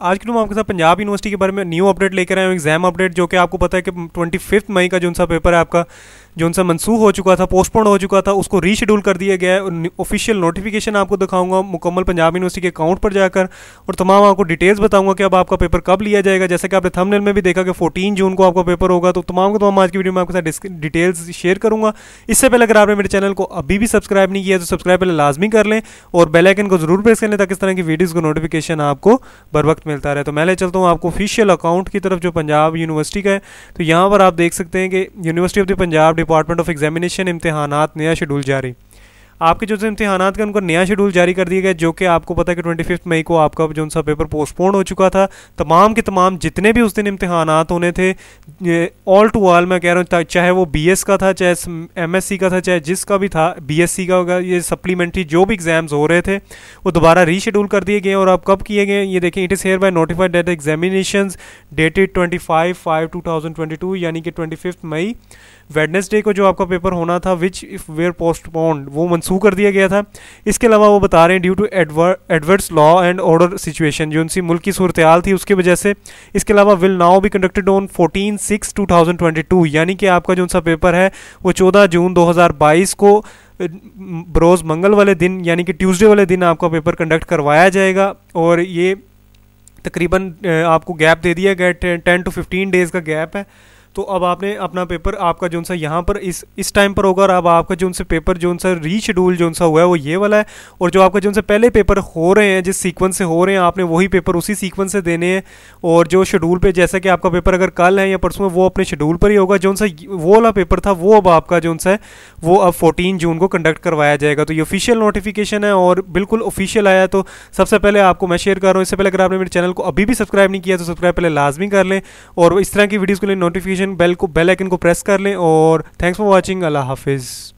आज के दिन तो आपके साथ पंजाब यूनिवर्सिटी के बारे में न्यू अपडेट लेकर आए हूँ एग्जाम अपडेट जो कि आपको पता है कि ट्वेंटी फिफ्थ मई का जो सा पेपर है आपका जो उनसे मनसूख हो चुका था पोस्टपोन हो चुका था उसको रीशेड्यूल कर दिया गया है ऑफिशियल नोटिफिकेशन आपको दिखाऊंगा मुकम्मल पंजाब यूनिवर्सिटी के अकाउंट पर जाकर और तमाम आपको डिटेल्स बताऊंगा कि अब आपका पेपर कब लिया जाएगा जैसे कि आपने थमनेल में भी देखा कि फोर्टीन जून को आपका पेपर होगा तो तमाम को तमाम आज की वीडियो में आपके साथ डिटेल्स शेयर करूंगा इससे पहले अगर आपने मेरे चैनल को अभी भी सब्सक्राइब नहीं किया तो सब्सक्राइब पहले लाजमी कर लें और बेलाइकन को जरूर प्रेस कर लें ताकि इस तरह की वीडियोज़ को नोटिफिकेशन आपको बर वक्त मिलता रहे तो मैं ले चलता हूँ आपको ऑफिशियल अकाउंट की तरफ जो पंजाब यूनिवर्सिटी का है तो यहाँ पर आप देख सकते हैं कि university of the Punjab department of examination इम्तहान नया शेड्यूल जारी आपके जो इम्तहान का उनका नया शेड्यूल जारी कर दिया गया जो कि आपको पता है कि ट्वेंटी मई को आपका जो सा पेपर पोस्टपोन हो चुका था तमाम के तमाम जितने भी उस दिन इम्तहान होने थे ऑल टू ऑल मैं कह रहा हूँ चाहे वो बी का था चाहे एम का था चाहे जिसका भी था बी का होगा ये सप्लीमेंट्री जो भी एग्जाम्स हो रहे थे वो दोबारा रीशेड्यूल कर दिए गए और अब कब किए गए ये देखें it is hereby notified date examination dated twenty five five two thousand twenty two यानी कि ट्वेंटी फिफ्थ मई वेडनेसडे को जो आपका पेपर होना था विच इफ वेयर पोस्टपोन्ड वो मनसूख कर दिया गया था इसके अलावा वो बता रहे हैं due to adverse law and order situation जो उनकी मुल्क की सूरत हाल थी उसकी वजह से इसके अलावा विल नाउ भी conducted on fourteen six two thousand twenty two यानी कि आपका जो उनका पेपर है वो चौदह जून दो हज़ार बाईस को बरोज़ मंगल वाले दिन यानी कि ट्यूसडे वाले दिन आपका पेपर कंडक्ट करवाया जाएगा और ये तकरीबन आपको गैप दे दिया गया टेन टू फिफ्टीन डेज़ का गैप है तो अब आपने अपना पेपर आपका जो सा यहाँ पर इस इस टाइम पर होगा और अब आपका जो सा पेपर जो सा रीशेड्यूल जो सा हुआ है वो ये वाला है और जो आपका जो सा पहले पेपर हो रहे हैं जिस सीक्वेंस से हो रहे हैं आपने वही पेपर उसी सीक्वेंस से देने हैं और जो शेड्यूल पे जैसा कि आपका पेपर अगर कल है या परसों में वो अपने शेड्यूल पर ही होगा जो सा वो वाला पेपर था वो अब आपका जो सा है वो अब फोर्टीन जून को कंडक्ट करवाया जाएगा तो ये ऑफिशियल नोटिफिकेशन है और बिल्कुल ऑफिशियल आया तो सबसे पहले आपको मैं शेयर कर रहा हूँ इससे पहले अगर आपने मेरे चैनल को अभी भी सब्सक्राइब नहीं किया तो सब्सक्राइब पहले लाजमी कर लें और इस तरह की वीडियोज़ के लिए नोटिफिकेशन नोटिफिकेशन बेल को बेल आइकन को प्रेस कर लें और थैंक्स फॉर वॉचिंग अल्लाह हाफिज़